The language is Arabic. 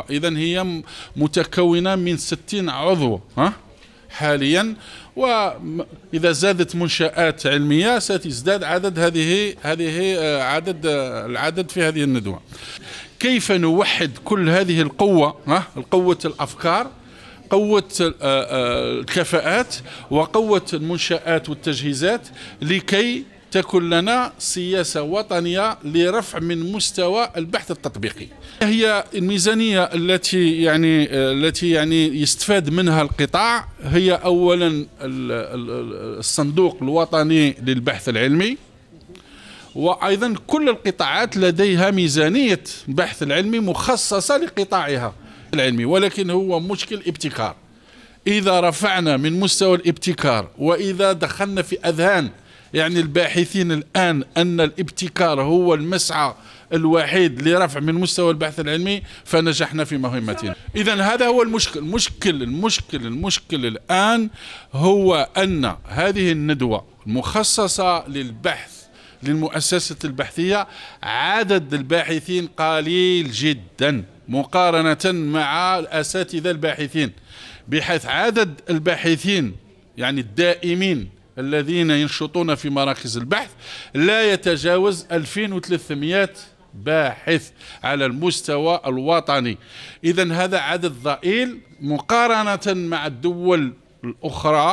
إذا هي متكونة من 60 عضو ها؟ حاليا وإذا زادت منشآت علمية ستزداد عدد هذه هذه آه، عدد آه، العدد في هذه الندوة كيف نوحد كل هذه القوة ها؟ القوة الأفكار قوة آه، الكفاءات وقوة المنشآت والتجهيزات لكي تكون لنا سياسة وطنية لرفع من مستوى البحث التطبيقي هي الميزانية التي يعني التي يعني يستفاد منها القطاع هي أولا الصندوق الوطني للبحث العلمي وأيضا كل القطاعات لديها ميزانية بحث العلمي مخصصة لقطاعها العلمي ولكن هو مشكل ابتكار إذا رفعنا من مستوى الابتكار وإذا دخلنا في أذهان يعني الباحثين الآن أن الابتكار هو المسعى الوحيد لرفع من مستوى البحث العلمي فنجحنا في مهمتنا إذا هذا هو المشكل المشكل المشكل المشكل الآن هو أن هذه الندوة المخصصة للبحث للمؤسسة البحثية عدد الباحثين قليل جدا مقارنة مع الأساتذة الباحثين بحيث عدد الباحثين يعني الدائمين الذين ينشطون في مراكز البحث لا يتجاوز 2300 باحث على المستوى الوطني إذا هذا عدد ضئيل مقارنة مع الدول الأخرى